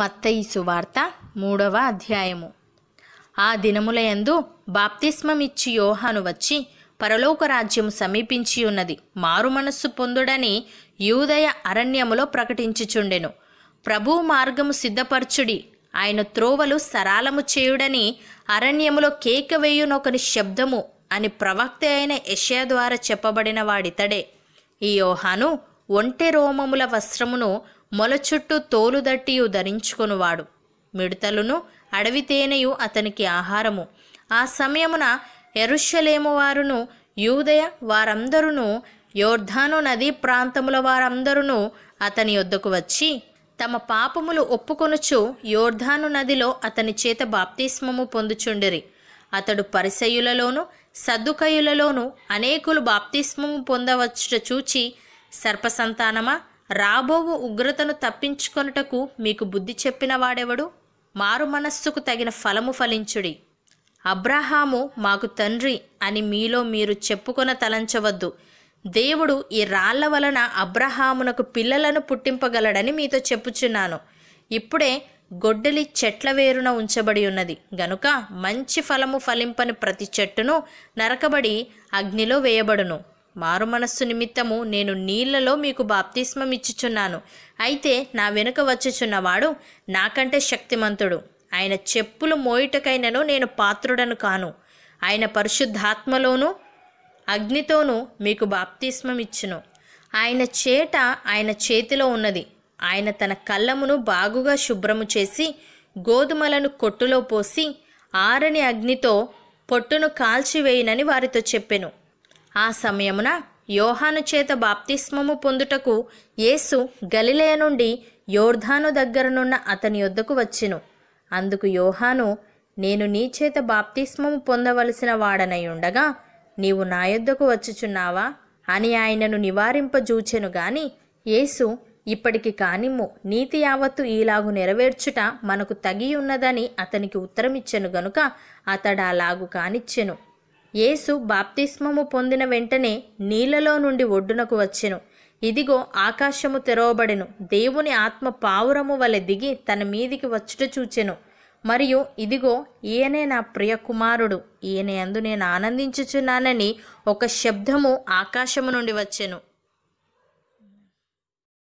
మత్తయి సువార్త మూడవ అధ్యాయము ఆ దినములయందు బాప్తిస్మమిచ్చి యోహాను వచ్చి పరలోక రాజ్యము సమీపించి ఉన్నది మారు మనస్సు పొందుడని యూదయ అరణ్యములో ప్రకటించుచుండెను ప్రభు మార్గము సిద్ధపరచుడి ఆయన త్రోవలు సరాలము చేయుడని అరణ్యములో కేక వేయునొకని శబ్దము అని ప్రవక్త అయిన యషయ ద్వారా చెప్పబడిన వాడితడే ఈ యోహాను ఒంటె రోమముల వస్త్రమును మొలచుట్టు తోలు దట్టియు ధరించుకొనువాడు మిడతలును అడవి తేనెయు అతనికి ఆహారము ఆ సమయమున ఎరుషలేము వారును యూదయ వారందరును యోర్ధాను నదీ ప్రాంతముల వారందరును అతని వద్దకు వచ్చి తమ పాపములు ఒప్పుకొనుచు యోర్ధాను నదిలో అతని చేత బాప్తిస్మము పొందుచుండిరి అతడు పరిసయులలోను సద్దుకయులలోను అనేకులు బాప్తిస్మము పొందవచ్చుట చూచి సర్పసంతానమా రాబోవు ఉగ్రతను తప్పించుకొనుటకు మీకు బుద్ధి చెప్పిన వాడెవడు మారు మనస్సుకు తగిన ఫలము ఫలించుడి అబ్రహాము మాకు తండ్రి అని మీలో మీరు చెప్పుకొన తలంచవద్దు దేవుడు ఈ రాళ్ల వలన అబ్రహామునకు పిల్లలను పుట్టింపగలడని మీతో చెప్పుచున్నాను ఇప్పుడే గొడ్డలి చెట్ల వేరున ఉంచబడి ఉన్నది గనుక మంచి ఫలము ఫలింపని ప్రతి చెట్టును నరకబడి అగ్నిలో వేయబడును మారు మనస్సు నిమిత్తము నేను నీళ్లలో మీకు బాప్తిస్మం ఇచ్చుచున్నాను అయితే నా వెనుక వచ్చుచున్నవాడు నాకంటే శక్తిమంతుడు ఆయన చెప్పులు మోయుటకైనను నేను పాత్రుడను కాను ఆయన పరిశుద్ధాత్మలోను అగ్నితోనూ మీకు బాప్తిస్మం ఇచ్చును ఆయన చేట ఆయన చేతిలో ఉన్నది ఆయన తన కళ్ళమును బాగుగా శుభ్రము చేసి గోధుమలను కొట్టులో పోసి ఆరని అగ్నితో పొట్టును కాల్చివేయనని వారితో చెప్పెను ఆ సమయమున యోహాను చేత బాప్తిస్మము పొందుటకు యేసు గలిలయ నుండి యోర్ధాను దగ్గరనున్న అతని యొద్దకు వచ్చెను అందుకు యోహాను నేను నీ చేత బాప్తిస్మము పొందవలసిన వాడనై ఉండగా నీవు నా యొద్దకు వచ్చుచున్నావా అని ఆయనను నివారింపజూచెను గాని యేసు ఇప్పటికి కానిమ్ము నీతి యావత్తు ఈలాగు నెరవేర్చుట మనకు తగి ఉన్నదని అతనికి ఉత్తరమిచ్చెను గనుక అతడు అలాగు కానిచ్చెను యేసు బాప్తిస్మము పొందిన వెంటనే నీళ్లలో నుండి ఒడ్డునకు వచ్చెను ఇదిగో ఆకాశము తెరవబడెను దేవుని ఆత్మ పావురము వలె దిగి తన మీదికి వచ్చుట చూచెను మరియు ఇదిగో ఈయనే నా ప్రియ కుమారుడు ఈయన అందు నేను ఆనందించుచున్నానని ఒక శబ్దము ఆకాశము నుండి వచ్చెను